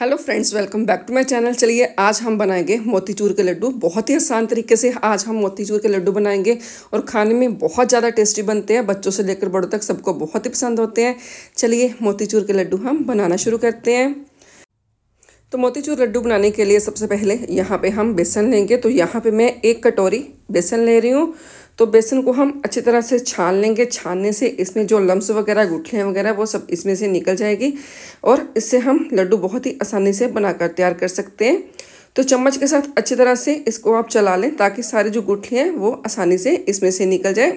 hello friends welcome back to my channel चलिए आज हम बनाएंगे मोतीचूर के लड्डू बहुत ही आसान तरीके से आज हम मोतीचूर के लड्डू बनाएंगे और खाने में बहुत ज़्यादा टेस्टी बनते हैं बच्चों से लेकर बड़ों तक सबको बहुत ही पसंद होते हैं चलिए मोतीचूर के लड्डू हम बनाना शुरू करते हैं तो मोतीचूर लड्डू बनाने के लिए सबसे पहले यहाँ पर हम बेसन लेंगे तो यहाँ पर मैं एक कटोरी बेसन ले रही हूँ तो बेसन को हम अच्छी तरह से छान लेंगे छानने से इसमें जो लम्स वगैरह गुठलियाँ वगैरह वो सब इसमें से निकल जाएगी और इससे हम लड्डू बहुत ही आसानी से बनाकर तैयार कर सकते हैं तो चम्मच के साथ अच्छी तरह से इसको आप चला लें ताकि सारी जो गुठलियाँ हैं वो आसानी से इसमें से निकल जाए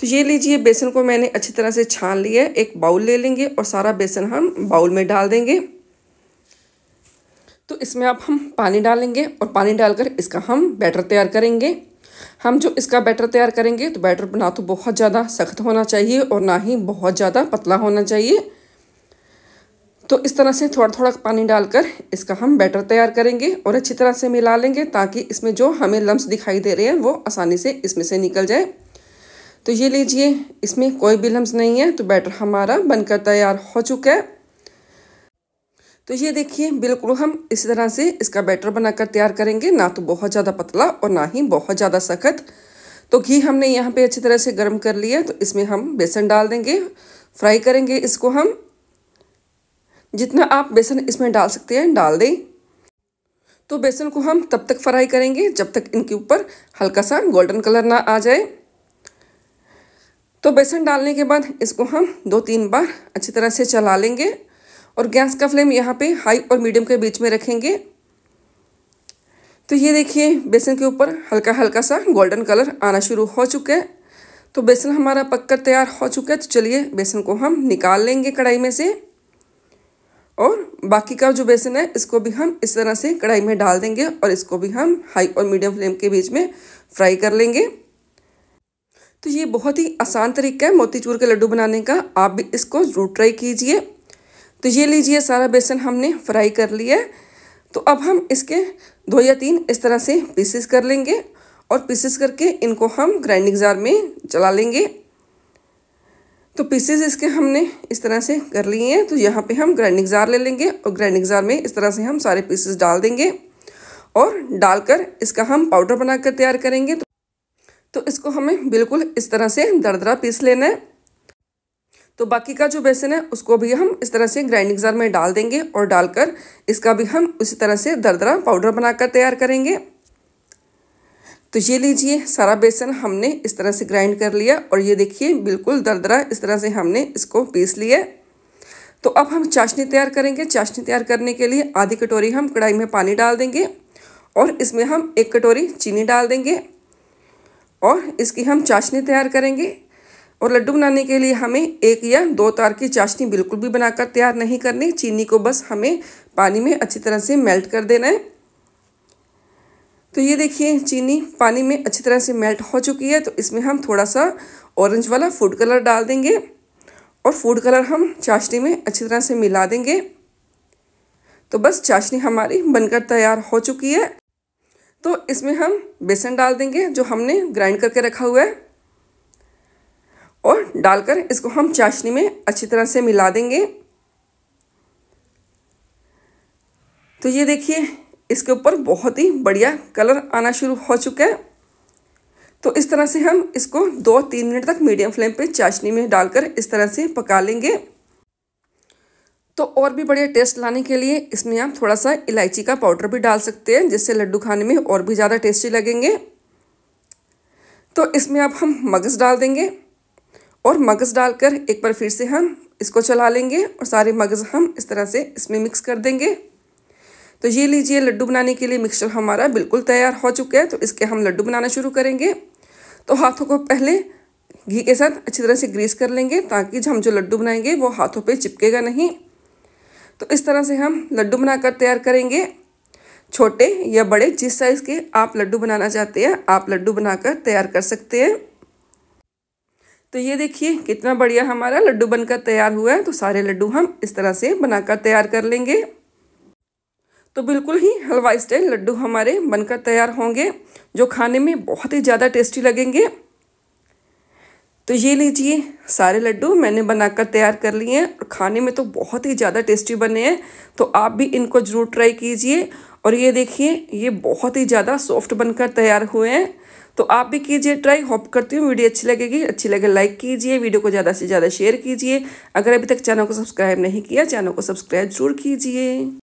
तो ये लीजिए बेसन को मैंने अच्छी तरह से छान लिया है एक बाउल ले लेंगे और सारा बेसन हम बाउल में डाल देंगे तो इसमें आप हम पानी डालेंगे और पानी डालकर इसका हम बैटर तैयार करेंगे हम जो इसका बैटर तैयार करेंगे तो बैटर ना तो बहुत ज़्यादा सख्त होना चाहिए और ना ही बहुत ज़्यादा पतला होना चाहिए तो इस तरह से थोड़ा थोड़ा पानी डालकर इसका हम बैटर तैयार करेंगे और अच्छी तरह से मिला लेंगे ताकि इसमें जो हमें लम्स दिखाई दे रहे हैं वो आसानी से इसमें से निकल जाए तो ये लीजिए इसमें कोई भी लम्स नहीं है तो बैटर हमारा बनकर तैयार हो चुका है तो ये देखिए बिल्कुल हम इस तरह से इसका बैटर बनाकर तैयार करेंगे ना तो बहुत ज़्यादा पतला और ना ही बहुत ज़्यादा सख्त तो घी हमने यहाँ पे अच्छी तरह से गर्म कर लिया तो इसमें हम बेसन डाल देंगे फ्राई करेंगे इसको हम जितना आप बेसन इसमें डाल सकते हैं डाल दें तो बेसन को हम तब तक फ्राई करेंगे जब तक इनके ऊपर हल्का सा गोल्डन कलर ना आ जाए तो बेसन डालने के बाद इसको हम दो तीन बार अच्छी तरह से चला लेंगे और गैस का फ्लेम यहाँ पे हाई और मीडियम के बीच में रखेंगे तो ये देखिए बेसन के ऊपर हल्का हल्का सा गोल्डन कलर आना शुरू हो चुका है तो बेसन हमारा पककर तैयार हो चुका है तो चलिए बेसन को हम निकाल लेंगे कढ़ाई में से और बाकी का जो बेसन है इसको भी हम इस तरह से कढ़ाई में डाल देंगे और इसको भी हम हाई और मीडियम फ्लेम के बीच में फ्राई कर लेंगे तो ये बहुत ही आसान तरीका है मोतीचूर के लड्डू बनाने का आप भी इसको ज़रूर ट्राई कीजिए तो ये लीजिए सारा बेसन हमने फ्राई कर लिया तो अब हम इसके दो या तीन इस तरह से पीसेस कर लेंगे और पीसेस करके इनको हम ग्राइंडिंग जार में चला लेंगे तो पीसेस इसके हमने इस तरह से कर लिए हैं तो यहाँ पे हम ग्राइंडिंग जार ले लेंगे और ग्राइंडिंग जार में इस तरह से हम सारे पीसेस डाल देंगे और डालकर इसका हम पाउडर बनाकर तैयार करेंगे तो, तो इसको हमें बिल्कुल इस तरह से दरदरा पीस लेना है तो बाकी का जो बेसन है उसको भी हम इस तरह से ग्राइंडिंग जार में डाल देंगे और डालकर इसका भी हम उसी तरह से दरदरा पाउडर बनाकर तैयार करेंगे तो ये लीजिए सारा बेसन हमने इस तरह से ग्राइंड कर लिया और ये देखिए बिल्कुल दरदरा इस तरह से हमने इसको पीस लिया तो अब हम चाशनी तैयार करेंगे चाशनी तैयार करने के लिए आधी कटोरी हम कढ़ाई में पानी डाल देंगे और इसमें हम एक कटोरी चीनी डाल देंगे और इसकी हम चाशनी तैयार करेंगे और लड्डू बनाने के लिए हमें एक या दो तार की चाशनी बिल्कुल भी बनाकर तैयार नहीं करनी चीनी को बस हमें पानी में अच्छी तरह से मेल्ट कर देना है तो ये देखिए चीनी पानी में अच्छी तरह से मेल्ट हो चुकी है तो इसमें हम थोड़ा सा ऑरेंज वाला फूड कलर डाल देंगे और फूड कलर हम चाशनी में अच्छी तरह से मिला देंगे तो बस चाशनी हमारी बनकर तैयार हो चुकी है तो इसमें हम बेसन डाल देंगे जो हमने ग्राइंड करके रखा हुआ है और डालकर इसको हम चाशनी में अच्छी तरह से मिला देंगे तो ये देखिए इसके ऊपर बहुत ही बढ़िया कलर आना शुरू हो चुका है तो इस तरह से हम इसको दो तीन मिनट तक मीडियम फ्लेम पे चाशनी में डालकर इस तरह से पका लेंगे तो और भी बढ़िया टेस्ट लाने के लिए इसमें आप थोड़ा सा इलायची का पाउडर भी डाल सकते हैं जिससे लड्डू खाने में और भी ज़्यादा टेस्टी लगेंगे तो इसमें आप हम मगज़ डाल देंगे और मगज़ डालकर एक बार फिर से हम इसको चला लेंगे और सारे मगज़ हम इस तरह से इसमें मिक्स कर देंगे तो ये लीजिए लड्डू बनाने के लिए मिक्सचर हमारा बिल्कुल तैयार हो चुका है तो इसके हम लड्डू बनाना शुरू करेंगे तो हाथों को पहले घी के साथ अच्छी तरह से ग्रीस कर लेंगे ताकि हम जो लड्डू बनाएंगे वो हाथों पे चिपकेगा नहीं तो इस तरह से हम लड्डू बनाकर तैयार करेंगे छोटे या बड़े जिस साइज़ के आप लड्डू बनाना चाहते हैं आप लड्डू बनाकर तैयार कर सकते हैं तो ये देखिए कितना बढ़िया हमारा लड्डू बनकर तैयार हुआ है तो सारे लड्डू हम इस तरह से बनाकर तैयार कर लेंगे तो बिल्कुल ही हलवा स्टाइल लड्डू हमारे बनकर तैयार होंगे जो खाने में बहुत ही ज़्यादा टेस्टी लगेंगे तो ये लीजिए सारे लड्डू मैंने बनाकर तैयार कर लिए हैं और खाने में तो बहुत ही ज़्यादा टेस्टी बने हैं तो आप भी इनको ज़रूर ट्राई कीजिए और ये देखिए ये बहुत ही ज़्यादा सॉफ्ट बनकर तैयार हुए हैं तो आप भी कीजिए ट्राई होप करती हूँ वीडियो अच्छी लगेगी अच्छी लगे लाइक कीजिए वीडियो को ज़्यादा से ज़्यादा शेयर कीजिए अगर अभी तक चैनल को सब्सक्राइब नहीं किया चैनल को सब्सक्राइब जरूर कीजिए